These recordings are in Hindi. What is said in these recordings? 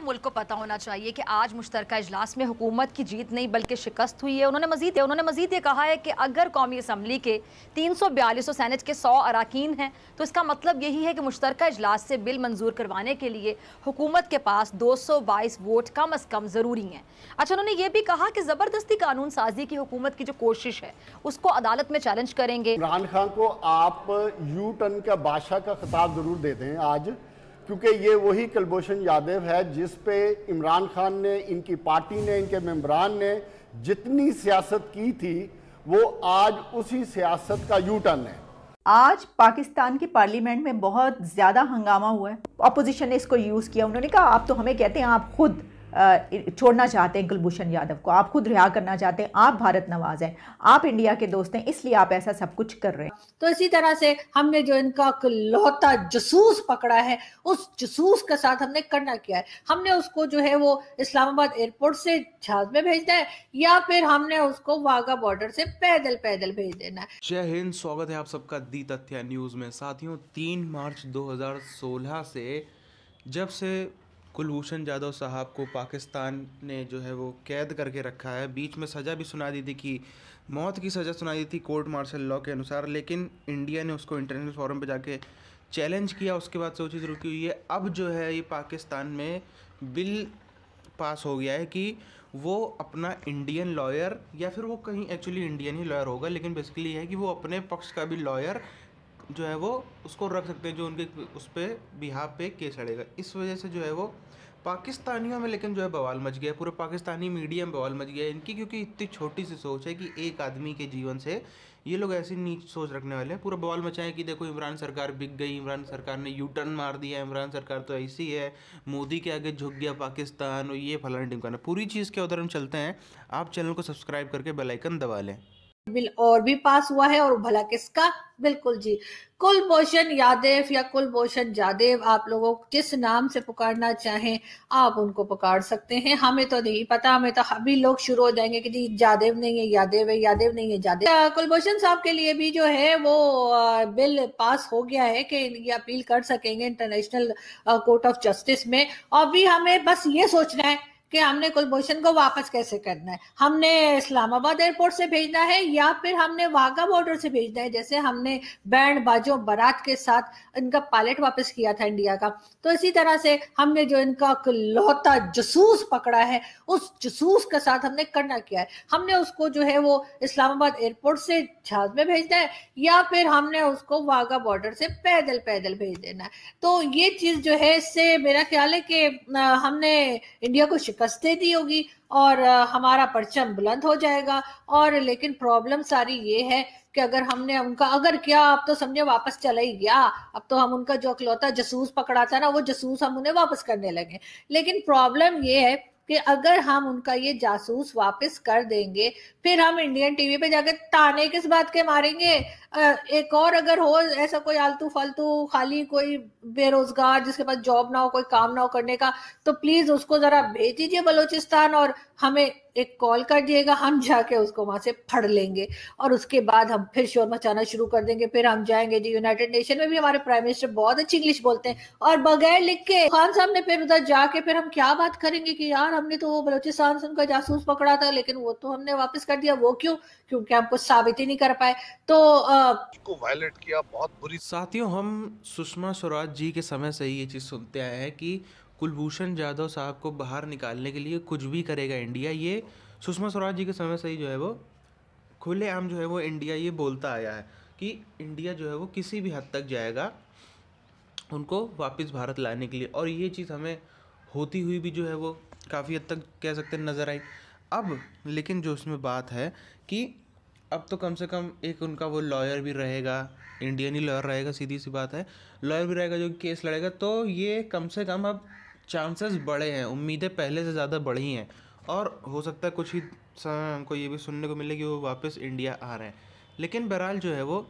पूरे मुल्क को पता होना चाहिए कि आज मुश्तर इजलास में हुकूमत की जीत नहीं बल्कि शिकस्त हुई है उन्होंने मजीद उन्होंने मजीद ये कहा है कि अगर कौमी असम्बली के तीन सौ बयालीस सौ सैनट के सौ अरकान हैं तो इसका मतलब यही है कि मुश्तर इजलास से बिल मंजूर करवाने के लिए हुकूमत के पास दो सौ बाईस वोट कम अज़ कम ज़रूरी हैं अच्छा उन्होंने ये भी कहा कि ज़बरदस्ती कानून साजी की हुकूमत की जो कोशिश है उसको अदालत में चैलेंज करेंगे इमरान खान को आप यू टन का बादशाह का खिताब ज़रूर देते हैं आज क्योंकि ये वही कुलभूषण यादव है जिस पे इमरान खान ने इनकी पार्टी ने इनके मेम्बरान ने जितनी सियासत की थी वो आज उसी सियासत का यू टर्न है आज पाकिस्तान की पार्लियामेंट में बहुत ज़्यादा हंगामा हुआ है अपोजिशन ने इसको यूज़ किया उन्होंने कहा आप तो हमें कहते हैं आप खुद छोड़ना चाहते हैं कुलभूषण यादव को आप खुद रिहा करना चाहते हैं आप भारत नवाज हैं आप इंडिया के दोस्त हैं इसलिए आप ऐसा सब कुछ कर रहे हैं तो इसी तरह से हमने जो इनका लौता जसूस पकड़ा है उस जसूस के साथ हमने करना किया है हमने उसको जो है वो इस्लामाबाद एयरपोर्ट से जहाज में भेजना है या फिर हमने उसको वाघा बॉर्डर से पैदल पैदल भेज देना है जय हिंद स्वागत है आप सबका दी तथ्या न्यूज में साथियों तीन मार्च दो से जब से कुलभूषण जाधव साहब को पाकिस्तान ने जो है वो कैद करके रखा है बीच में सज़ा भी सुना दी थी कि मौत की सज़ा सुना दी थी कोर्ट मार्शल लॉ के अनुसार लेकिन इंडिया ने उसको इंटरनेशनल फोरम पर जाके चैलेंज किया उसके बाद से वो चीज़ रुकी हुई है अब जो है ये पाकिस्तान में बिल पास हो गया है कि वो अपना इंडियन लॉयर या फिर वो कहीं एक्चुअली इंडियन ही लॉयर होगा लेकिन बेसिकली है कि वो अपने पक्ष का भी लॉयर जो है वो उसको रख सकते हैं जो उनके उस पर बिहा पे केस लड़ेगा इस वजह से जो है वो पाकिस्तानियों में लेकिन जो है बवाल मच गया पूरे पाकिस्तानी मीडिया में बवाल मच गया इनकी क्योंकि इतनी छोटी सी सोच है कि एक आदमी के जीवन से ये लोग ऐसी नीच सोच रखने वाले हैं पूरा बवाल मचाए कि देखो इमरान सरकार बिक गई इमरान सरकार ने यू टर्न मार दिया इमरान सरकार तो ऐसी है मोदी के आगे झुक गया पाकिस्तान और ये फलाना टिमकाना पूरी चीज़ के उधर हम चलते हैं आप चैनल को सब्सक्राइब करके बेलाइकन दबा लें बिल और भी पास हुआ है और भला किसका बिल्कुल जी कुलभूषण यादव या कुलभूषण जादेव आप लोगों जिस नाम से पुकारना चाहें आप उनको पुकार सकते हैं हमें तो नहीं पता हमें तो अभी लोग शुरू हो जाएंगे कि जी जादेव नहीं है यादेव है यादेव नहीं है जादेव कुलभूषण साहब के लिए भी जो है वो बिल पास हो गया है कि ये अपील कर सकेंगे इंटरनेशनल कोर्ट ऑफ जस्टिस में और भी हमें बस ये सोचना है कि हमने कुलभूषण को वापस कैसे करना है हमने इस्लामाबाद एयरपोर्ट से भेजना है या फिर हमने वाघा बॉर्डर से भेजना है जैसे हमने बैंड बाजों बारात के साथ इनका पायलट वापस किया था इंडिया का तो इसी तरह से हमने जो इनका लौता जसूस पकड़ा है उस जसूस के साथ हमने करना किया है हमने उसको जो है वो इस्लामाबाद एयरपोर्ट से जहाज में भेजना है या फिर हमने उसको वाघा बॉर्डर से पैदल पैदल भेज देना है तो ये चीज़ जो है इससे मेरा ख्याल है कि हमने इंडिया को शिकस्तें दी होगी और हमारा परचम बुलंद हो जाएगा और लेकिन प्रॉब्लम सारी ये है कि अगर हमने उनका अगर क्या अब तो समझे वापस चला ही गया अब तो हम उनका जो अकलौता जसूस पकड़ा था ना वो जसूस हम उन्हें वापस करने लगे लेकिन प्रॉब्लम ये है कि अगर हम उनका ये जासूस वापस कर देंगे फिर हम इंडियन टीवी पे जाके ताने किस बात के मारेंगे एक और अगर हो ऐसा कोई आलतू फालतू खाली कोई बेरोजगार जिसके पास जॉब ना हो कोई काम ना हो करने का तो प्लीज उसको जरा भेज दीजिए बलोचिस्तान और हमें एक कॉल कर दिएगा हम जाके उसको वहां से फड़ लेंगे और उसके बाद हम फिर शोर मचाना शुरू कर देंगे फिर हम जाएंगे जी यूनाइटेड नेशन में भी हमारे प्राइम मिनिस्टर बहुत अच्छी इंग्लिश बोलते हैं और बगैर लिख के खान साहब ने फिर उधर जाके फिर हम क्या बात करेंगे कि यार हमने तो वो बलोचिस्तान से उनका जासूस पकड़ा था लेकिन वो तो हमने वापस कर दिया वो क्यों क्योंकि हमको साबित ही नहीं कर पाए तो आ, को वायलेट किया बहुत बुरी साथियों हम सुषमा स्वराज जी के समय से ही ये चीज़ सुनते आए हैं कि कुलभूषण जाधव साहब को बाहर निकालने के लिए कुछ भी करेगा इंडिया ये सुषमा स्वराज जी के समय से ही जो है वो खुलेआम जो है वो इंडिया ये बोलता आया है कि इंडिया जो है वो किसी भी हद तक जाएगा उनको वापस भारत लाने के लिए और ये चीज़ हमें होती हुई भी जो है वो काफ़ी हद तक कह सकते हैं नज़र आई अब लेकिन जो उसमें बात है कि अब तो कम से कम एक उनका वो लॉयर भी रहेगा इंडियन ही लॉयर रहेगा सीधी सी बात है लॉयर भी रहेगा जो केस लड़ेगा तो ये कम से कम अब चांसेस बढ़े हैं उम्मीदें पहले से ज़्यादा बढ़ी हैं और हो सकता है कुछ ही समय हमको ये भी सुनने को मिले कि वो वापस इंडिया आ रहे हैं लेकिन बहरहाल जो है वो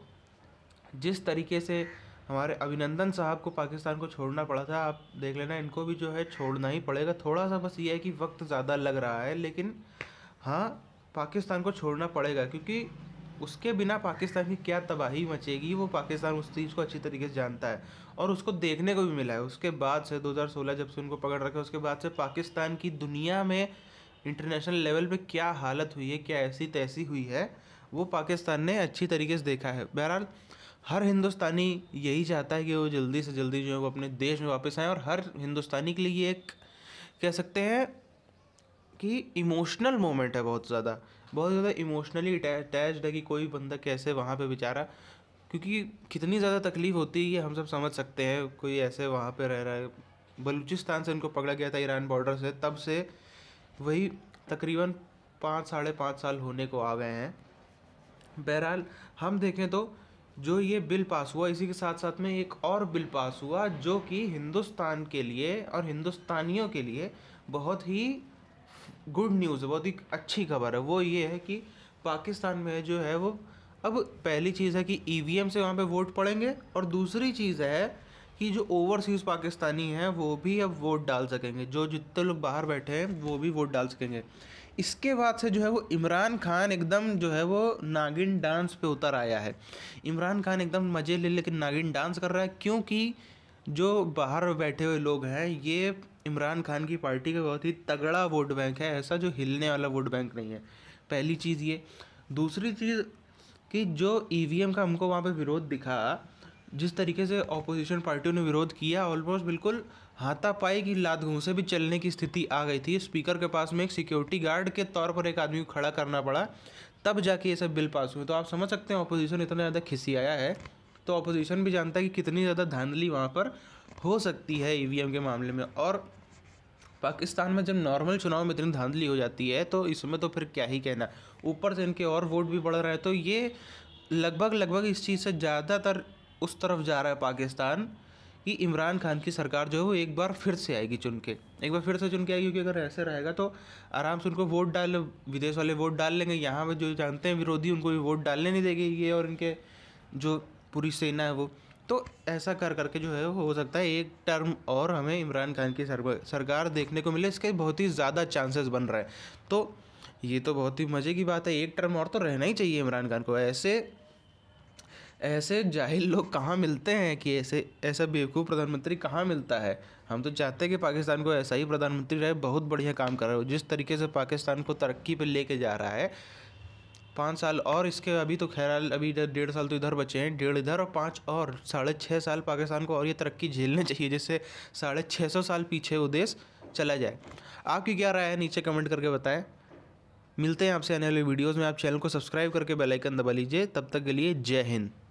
जिस तरीके से हमारे अभिनंदन साहब को पाकिस्तान को छोड़ना पड़ा था आप देख लेना इनको भी जो है छोड़ना ही पड़ेगा थोड़ा सा बस ये है कि वक्त ज़्यादा लग रहा है लेकिन हाँ पाकिस्तान को छोड़ना पड़ेगा क्योंकि उसके बिना पाकिस्तान की क्या तबाही मचेगी वो पाकिस्तान उस चीज़ को अच्छी तरीके से जानता है और उसको देखने को भी मिला है उसके बाद से 2016 जब से उनको पकड़ रखा उसके बाद से पाकिस्तान की दुनिया में इंटरनेशनल लेवल पे क्या हालत हुई है क्या ऐसी तैसी हुई है वो पाकिस्तान ने अच्छी तरीके से देखा है बहरहाल हर हिंदुस्तानी यही चाहता है कि वो जल्दी से जल्दी जो है वो अपने देश में वापस आएँ और हर हिंदुस्तानी के लिए एक कह सकते हैं कि इमोशनल मोमेंट है बहुत ज़्यादा बहुत ज़्यादा इमोशनली अटैच है कि कोई बंदा कैसे वहाँ पे बेचारा क्योंकि कितनी ज़्यादा तकलीफ़ होती है ये हम सब समझ सकते हैं कोई ऐसे वहाँ पे रह रहा है बलूचिस्तान से उनको पकड़ा गया था ईरान बॉर्डर से तब से वही तकरीबन पाँच साढ़े पाँच साल होने को आ गए हैं बहरहाल हम देखें तो जो ये बिल पास हुआ इसी के साथ साथ में एक और बिल पास हुआ जो कि हिंदुस्तान के लिए और हिंदुस्तानियों के लिए बहुत ही गुड न्यूज़ है बहुत ही अच्छी खबर है वो ये है कि पाकिस्तान में जो है वो अब पहली चीज़ है कि ई e से वहाँ पे वोट पड़ेंगे और दूसरी चीज़ है कि जो ओवरसीज़ पाकिस्तानी हैं वो भी अब वोट डाल सकेंगे जो जितने लोग बाहर बैठे हैं वो भी वोट डाल सकेंगे इसके बाद से जो है वो इमरान खान एकदम जो है वो नागिन डांस पे उतर आया है इमरान खान एकदम मज़े ले लेकिन नागिन डांस कर रहा है क्योंकि जो बाहर बैठे हुए लोग हैं ये इमरान खान की पार्टी का बहुत ही तगड़ा वोट बैंक है ऐसा जो हिलने वाला वोट बैंक नहीं है पहली चीज़ ये दूसरी चीज़ कि जो ई e का हमको वहाँ पर विरोध दिखा जिस तरीके से ऑपोजिशन पार्टियों ने विरोध किया ऑलमोस्ट बिल्कुल हाथापाई की लात से भी चलने की स्थिति आ गई थी स्पीकर के पास में एक सिक्योरिटी गार्ड के तौर पर एक आदमी को खड़ा करना पड़ा तब जाके ये सब बिल पास हुए तो आप समझ सकते हैं ऑपोजिशन इतना ज़्यादा आया है तो ऑपोजिशन भी जानता है कि कितनी ज़्यादा धांधली वहाँ पर हो सकती है ई e के मामले में और पाकिस्तान में जब नॉर्मल चुनाव में इतनी धांधली हो जाती है तो इसमें तो फिर क्या ही कहना ऊपर से इनके और वोट भी बढ़ रहे हैं तो ये लगभग लगभग इस चीज़ से ज़्यादातर उस तरफ जा रहा है पाकिस्तान कि इमरान खान की सरकार जो है वो एक बार फिर से आएगी चुन के एक बार फिर से चुन के आएगी क्योंकि अगर ऐसे रहेगा तो आराम से उनको वोट डाल विदेश वाले वोट डाल लेंगे यहाँ पर जो जानते हैं विरोधी उनको भी वोट डालने नहीं देगी ये और इनके जो पूरी सेना है वो तो ऐसा कर करके जो है हो सकता है एक टर्म और हमें इमरान खान की सरकार देखने को मिले इसके बहुत ही ज़्यादा चांसेस बन रहे हैं तो ये तो बहुत ही मज़े की बात है एक टर्म और तो रहना ही चाहिए इमरान खान को ऐसे ऐसे जाहिल लोग कहाँ मिलते हैं कि ऐसे ऐसा बेवकूफ़ प्रधानमंत्री कहाँ मिलता है हम तो चाहते हैं कि पाकिस्तान को ऐसा ही प्रधानमंत्री रहे बहुत बढ़िया काम कर रहे हो जिस तरीके से पाकिस्तान को तरक्की पर लेके जा रहा है पाँच साल और इसके अभी तो खैर अभी इधर डेढ़ साल तो इधर बचे हैं डेढ़ इधर और पाँच और साढ़े छः साल पाकिस्तान को और ये तरक्की झेलनी चाहिए जिससे साढ़े छः सौ साल पीछे वो देश चला जाए आपकी क्या राय है नीचे कमेंट करके बताएं मिलते हैं आपसे आने वाले वीडियोज़ में आप चैनल को सब्सक्राइब करके बेलाइकन दबा लीजिए तब तक के लिए जय हिंद